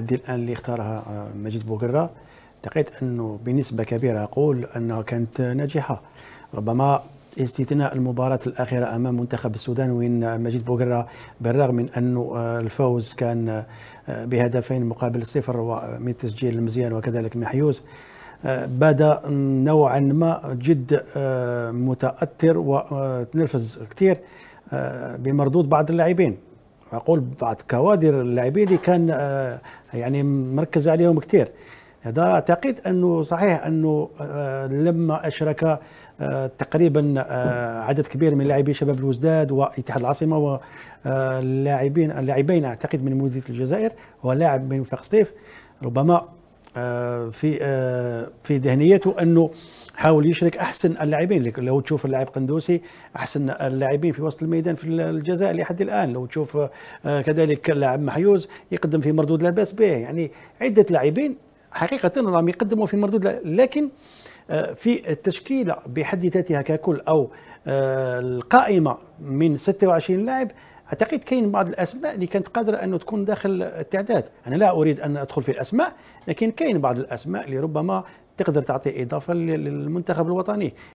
حد الان اللي اختارها آه، مجيد بوقره اعتقد انه بنسبه كبيره اقول انها كانت ناجحه ربما استثناء المباراة الأخيرة أمام منتخب السودان وين مجيد بوغرا بالرغم من أنه آه، الفوز كان آه، بهدفين مقابل صفر ومن تسجيل المزيان وكذلك محيوز بدا نوعا ما جد متأثر وتنرفز كثير بمردود بعض اللاعبين معقول بعض كوادر اللاعبين اللي كان آه، يعني مركز عليهم كثير هذا اعتقد انه صحيح انه آه، لما اشرك آه، تقريبا عدد كبير من لاعبي شباب الوزداد واتحاد العاصمه واللاعبين اللاعبين اعتقد من مديريه الجزائر ولاعب من وفاق سطيف ربما في في ذهنيته انه حاول يشرك احسن اللاعبين لو تشوف اللاعب قندوسي احسن اللاعبين في وسط الميدان في الجزائر لحد الان لو تشوف آه، كذلك اللاعب محيوز يقدم في مردود لا باس به يعني عده لاعبين حقيقه راهم يقدموا في مردود لكن آه، في التشكيله بحد ذاتها ككل او آه، القائمه من 26 لاعب اعتقد كاين بعض الاسماء اللي كانت قادره انه تكون داخل التعداد انا لا اريد ان ادخل في الاسماء لكن كاين بعض الاسماء اللي ربما تقدر تعطي اضافه للمنتخب الوطني